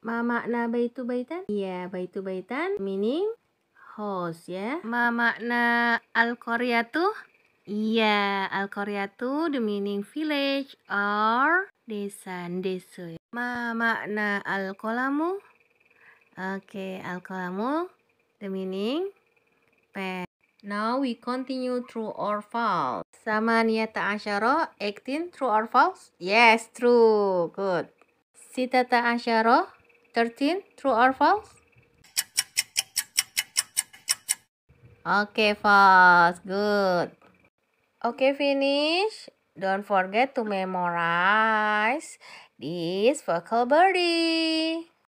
Ma makna baitu baitan? Iya, baitu baitan meaning house ya. Ma makna al tuh? Iya, al tuh the meaning village or desa, desu. Ya. Ma makna al kolamu? Oke, okay, al kolamu the meaning pen. Now we continue true or false. Sama niata asyara, acting true or false? Yes, true. Good. Sitata asyara, 13 true or false okay false good okay finish don't forget to memorize this vocabulary